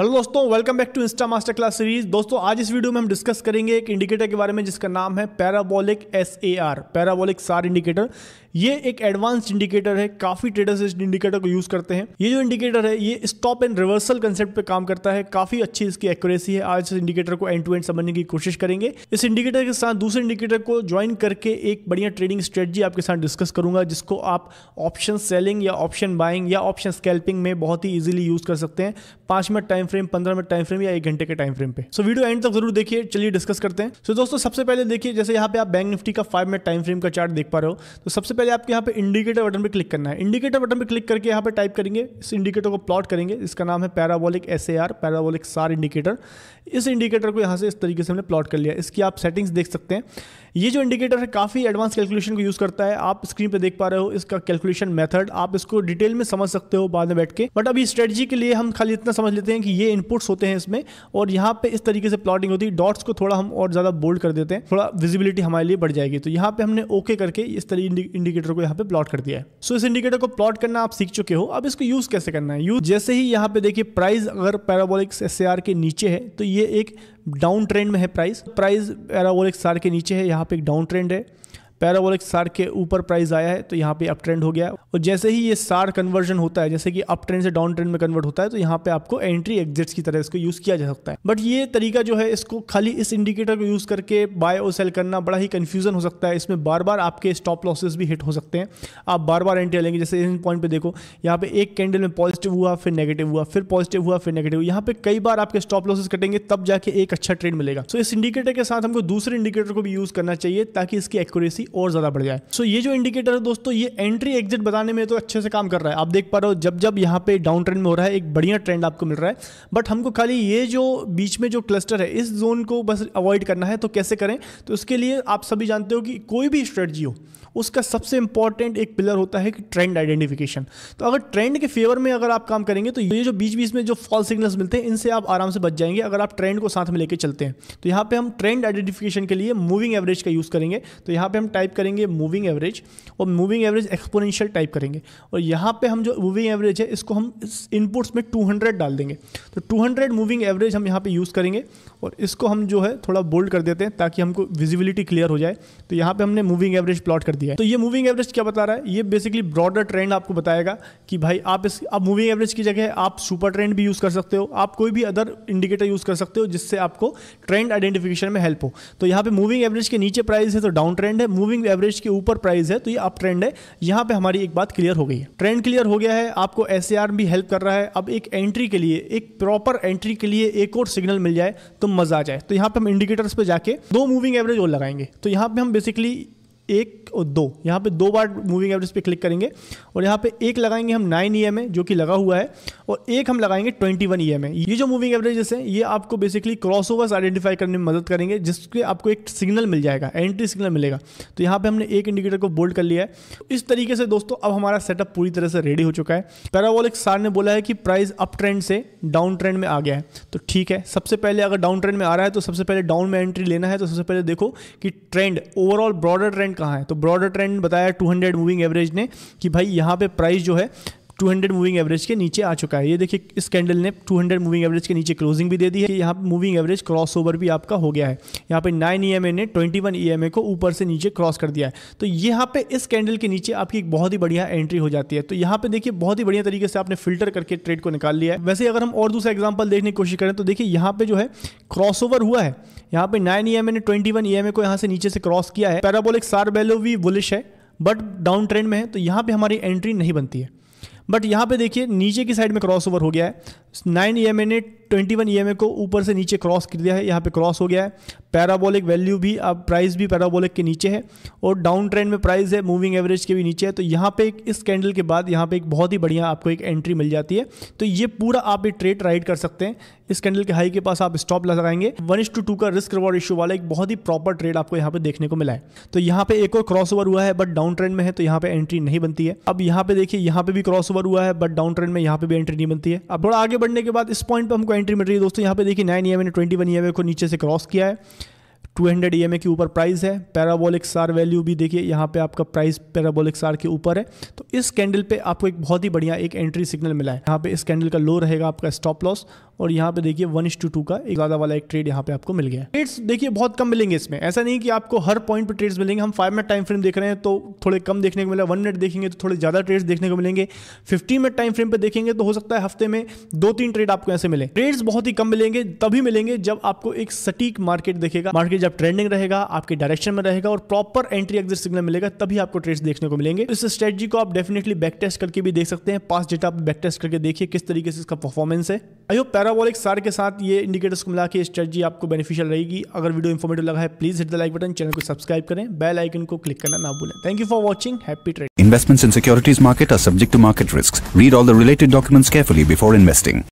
hello दोस्तों welcome back to insta master class series दोस्तों आज इस वीडियो में हम डिस्कस करेंगे एक इंडिकेटर के बारे में जिसका नाम है parabolic S A R parabolic SAR indicator ये एक एडवांस इंडिकेटर है काफी ट्रेडर्स इस इंडिकेटर को यूज करते हैं ये जो इंडिकेटर है ये स्टॉप एंड रिवर्सल कंसेप्ट पे काम करता है काफी अच्छी इसकी एक्यूरेसी है आज इस इंडिकेटर को एंड टू एंड समझने की कोशिश करेंगे इस इंडिकेटर के साथ दूसरे इंडिकेटर को ज्वाइन करके एक बढ़िया ट्रेडिंग स्ट्रेटजी आपके साथ डिस्कस करूंगा जिसको आप ऑप्शन सेलिंग या ऑप्शन बाइंग या ऑप्शन स्कैल्पिंग में बहुत ही इजीली यूज कर सकते हैं पांच मिनट टाइम फ्रेम पंद्रह मिनट टाइम फ्रेम या एक घंटे के टाइम फ्रेम पे सो वीडियो एंड तक जरूर देखिए चलिए डिस्कस करते हैं सो दोस्तों सबसे पहले देखिए जैसे यहाँ पे आप बैंक निफ्टी का फाइव मिनट टाइम फ्रेम का चार्ट देख पा रहे हो तो सबसे पहले पहले आपके यहाँ पे इंडिकेटर बटन पे क्लिक करना है इंडिकेटर बटन पे क्लिक करके यहाँ पे टाइप करेंगे इस इंडिकेटर को प्लॉट करेंगे इसका नाम है parabolic S A R parabolic SAR indicator इस इंडिकेटर को यहाँ से इस तरीके से हमने प्लॉट कर लिया इसकी आप सेटिंग्स देख सकते हैं ये जो इंडिकेटर है काफ़ी एडवांस कैलकुलेशन को यूज़ करता है आप स्क्रीन पर देख पा रहे हो इसका कैलकुलेशन मेथड आप इसको डिटेल में समझ सकते हो बाद में बैठ के बट अभी स्ट्रेटजी के लिए हम खाली इतना समझ लेते हैं कि ये इनपुट्स होते हैं इसमें और यहाँ पे इस तरीके से प्लॉटिंग होती है डॉट्स को थोड़ा हम और ज़्यादा बोल्ड कर देते हैं थोड़ा विजिबिलिटी हमारे लिए बढ़ जाएगी तो यहाँ पर हमने ओके करके इस तरीके इंडिकेटर इंडिकेटर को यहाँ पे प्लॉट कर दिया है सो so, इस इंडिकेटर को प्लॉट करना आप सीख चुके हो अब इसको यूज कैसे करना है यूज जैसे ही यहाँ पे देखिए प्राइस अगर पैराबोलिक्स एस के नीचे है तो ये एक डाउन ट्रेंड में है प्राइस प्राइस पैराबोलिक्स आर के नीचे है यहाँ पे एक डाउन ट्रेंड है पैराबोलिक सार के ऊपर प्राइस आया है तो यहाँ पे अप ट्रेंड हो गया और जैसे ही ये सार कन्वर्जन होता है जैसे कि अप ट्रेंड से डाउन ट्रेंड में कन्वर्ट होता है तो यहाँ पे आपको एंट्री एग्जिट्स की तरह इसको यूज़ किया जा सकता है बट ये तरीका जो है इसको खाली इस इंडिकेटर को यूज़ करके बाय और सेल करना बड़ा ही कन्फ्यूजन हो सकता है इसमें बार बार आपके स्टॉप लॉसेज भी हिट हो सकते हैं आप बार बार एंट्री लेंगे जैसे इन पॉइंट पर देखो यहाँ पे एक कैंडल में पॉजिटिव हुआ फिर नेगेटिव हुआ फिर पॉजिटिव हुआ फिर नेगेटिव हुआ यहाँ पे कई बार आपके स्टॉप लॉसेज कटेंगे तब जाके एक अच्छा ट्रेंड मिलेगा सो इस इंडिकेटर के साथ हमको दूसरे इंडिकेटर को भी यूज़ करना चाहिए ताकि इसकी एक्यूरेसी भी और ज़्यादा बढ़ जाए सो so, ये जो इंडिकेटर है दोस्तों ये एंट्री एग्जिट बताने में तो अच्छे से काम कर रहा है आप देख पा रहे हो जब जब यहाँ पे डाउन ट्रेंड में हो रहा है एक बढ़िया ट्रेंड आपको मिल रहा है बट हमको खाली ये जो बीच में जो क्लस्टर है इस जोन को बस अवॉइड करना है तो कैसे करें तो उसके लिए आप सभी जानते हो कि कोई भी स्ट्रेटजी हो उसका सबसे इंपॉर्टेंट एक पिलर होता है कि ट्रेंड आइडेंटिफिकेशन तो अगर ट्रेंड के फेवर में अगर आप काम करेंगे तो ये जो बीच बीच में जो फॉल सिग्नल्स मिलते हैं इनसे आप आराम से बच जाएंगे अगर आप ट्रेंड को साथ में लेकर चलते हैं तो यहाँ पे हम ट्रेंड आइडेंटिफिकेशन के लिए मूविंग एवरेज का यूज़ करेंगे तो यहाँ पे हम टाइप करेंगे मूविंग एवरेज और मूविंग एवरेज एक्सपोनेंशियल टाइप करेंगे और यहाँ पे हम जो मूविंग एवरेज है इसको हम इनपुट्स में 200 डाल देंगे तो 200 मूविंग एवरेज हम यहाँ पे यूज़ करेंगे और इसको हम जो है थोड़ा बोल्ड कर देते हैं ताकि हमको विजिबिलिटी क्लियर हो जाए तो यहाँ पे हमने मूविंग एवरेज प्लॉट कर दिया दिया है तो ये मूविंग एवरेज क्या बता रहा है ये बेसिकली ब्रॉडर ट्रेंड आपको बताएगा कि भाई आप इस अब मूविंग एवरेज की जगह आप सुपर ट्रेंड भी यूज़ कर सकते हो आप कोई भी अदर इंडिकेटर यूज़ कर सकते हो जिससे आपको ट्रेंड आइडेंटिफिकेशन में हेल्प हो तो यहाँ पे मूविंग एवरेज के नीचे प्राइस है तो डाउन ट्रेंड है मूविंग एवरेज के ऊपर प्राइस है तो ये अप ट्रेंड है यहाँ पे हमारी एक बात क्लियर हो गई है ट्रेंड क्लियर हो गया है आपको एस भी हेल्प कर रहा है अब एक एंट्री के लिए एक प्रॉपर एंट्री के लिए एक और सिग्नल मिल जाए तो मजा आ जाए तो यहाँ पे हम इंडिकेटर्स पे जाके दो मूविंग एवरेज और लगाएंगे तो यहाँ पे हम बेसिकली एक और दो यहाँ पे दो बार मूविंग एवरेज पे क्लिक करेंगे और यहाँ पे एक लगाएंगे हम नाइन ई एम जो कि लगा हुआ है और एक हम लगाएंगे ट्वेंटी वन ई एम ये जो मूविंग एवरेजेस हैं ये आपको बेसिकली क्रॉस ओवर्स आइडेंटिफाई करने में मदद करेंगे जिसके आपको एक सिग्नल मिल जाएगा एंट्री सिग्नल मिलेगा तो यहाँ पे हमने एक इंडिकेटर को बोल्ड कर लिया है इस तरीके से दोस्तों अब हमारा सेटअप पूरी तरह से रेडी हो चुका है पैरावॉलिक सार ने बोला है कि प्राइस अप ट्रेंड से डाउन ट्रेंड में आ गया है तो ठीक है सबसे पहले अगर डाउन ट्रेंड में आ रहा है तो सबसे पहले डाउन में एंट्री लेना है तो सबसे पहले देखो कि trend overall broader trend trend कहाँ है तो ब्रॉडर ट्रेंड बताया 200 मूविंग एवरेज ने कि भाई यहाँ पे प्राइस जो है हंड्रेड मूविंग एवरेज के नीचे आ चुका है ये देखिए इस कैंडल ने 200 मूविंग एवरेज के नीचे क्लोजिंग भी दे दी है यहाँ पर मूविंग एवरेज क्रॉस ओवर भी आपका हो गया है यहाँ पे 9 ई ने 21 ई को ऊपर से नीचे क्रॉस कर दिया है तो यहाँ पे इस कैंडल के नीचे आपकी एक बहुत ही बढ़िया एंट्री हो जाती है तो यहाँ पे देखिए बहुत ही बढ़िया तरीके से आपने फिल्टर करके ट्रेड को निकाल लिया है वैसे अगर हम और दूसरा एग्जाम्पल देखने की कोशिश करें तो देखिए यहाँ पे जो है क्रॉस हुआ है यहाँ पे नाइन ई ने ट्वेंटी वन को यहाँ से नीचे से क्रॉस किया है पैराबोलिक सार बेलो भी बुलिश है बट डाउन ट्रेंड में है तो यहाँ पे हमारी एंट्री नहीं बनती है बट यहाँ पे देखिए नीचे की साइड में क्रॉस ओवर हो गया है nine E M eight twenty one E को ऊपर से नीचे क्रॉस कर दिया है यहाँ पे क्रॉस हो गया है पैराबोलिक वैल्यू भी अब प्राइस भी पैराबोलिक के नीचे है और डाउन ट्रेंड में प्राइस है मूविंग एवरेज के भी नीचे है तो यहाँ पे एक इस कैंडल के बाद यहाँ पे एक बहुत ही बढ़िया आपको एक एंट्री मिल जाती है तो ये पूरा आप एक ट्रेड राइड कर सकते हैं इस कैंडल के हाई के पास आप स्टॉप लगाएंगे वन इस टू टू का रिस्क रिवॉर्ड इशू वाला एक बहुत ही प्रॉपर ट्रेड आपको यहाँ पे देखने को मिला है तो यहाँ पे एक और क्रॉस ओवर हुआ है बट डाउन ट्रेंड में है तो यहाँ पे एंट्री नहीं बनती है अब यहाँ पे देखिए यहाँ पे भी क्रॉस ओवर हुआ है बट डाउन ट्रेंड में यहाँ पे भी एंट्री नहीं बनती है अब थोड़ा आगे बढ़ने के बाद इस पॉइंट पर हमको एंट्री मिल रही है दोस्तों यहाँ पे देखिए नाइन ई एम ने ट्वेंटी वन ई एम को नीचे से क्रॉस किया है टू हंड्रेड ई के ऊपर प्राइस है पैराबोलिक सार वैल्यू भी देखिए यहाँ पे आपका प्राइस पैराबोलिक सार के ऊपर है तो इस कैंडल पे आपको एक बहुत ही बढ़िया एक एंट्री सिग्नल मिला है यहाँ पे इस कैंडल का लो रहेगा आपका स्टॉप लॉस और यहाँ पे देखिए वन इंस टू टू का एक ज़्यादा वाला एक ट्रेड यहाँ पे आपको मिल गया ट्रेड्स देखिए बहुत कम मिलेंगे इसमें ऐसा नहीं कि आपको हर पॉइंट पर ट्रेड्स मिलेंगे हम फाइव मिनट टाइम फ्रेम देख रहे हैं तो थोड़े कम देखने को मिला वन मिनट देखेंगे तो थोड़े ज़्यादा ट्रेड्स देखने को मिलेंगे फिफ्टीन मिनट टाइम फ्रेम पर देखेंगे तो हो सकता है हफ्ते में दो तीन ट्रेड आपको ऐसे मिले ट्रेड्स बहुत ही कम मिलेंगे तभी मिलेंगे जब आपको एक सटीक मार्केट देखेगा मार्केट जब ट्रेंडिंग रहेगा आपके डायरेक्शन में रहेगा और प्रॉपर एंट्री एग्जिट सिग्नल मिलेगा तभी आपको ट्रेड्स देखने को मिलेंगे इस स्ट्रेटजी को आप डेफिनेटली बैक टेस्ट करके भी देख सकते हैं पास डेटा आप बैक टेस्ट करके देखिए किस तरीके से इसका परफॉर्मेंस है आई होप पैराबोलिक सार के साथ ये इंडिकेटर्स को मिला के स्ट्रेटजी आपको बेनिफिशियल रहेगी अगर वीडियो इन्फॉर्मेटिव लगा है please hit the like button channel को सब्सक्राइब करें बेल आइकन को क्लिक करना ना भूलें thank you for watching happy trade investments in securities market are subject to market risk read all the related documents carefully before investing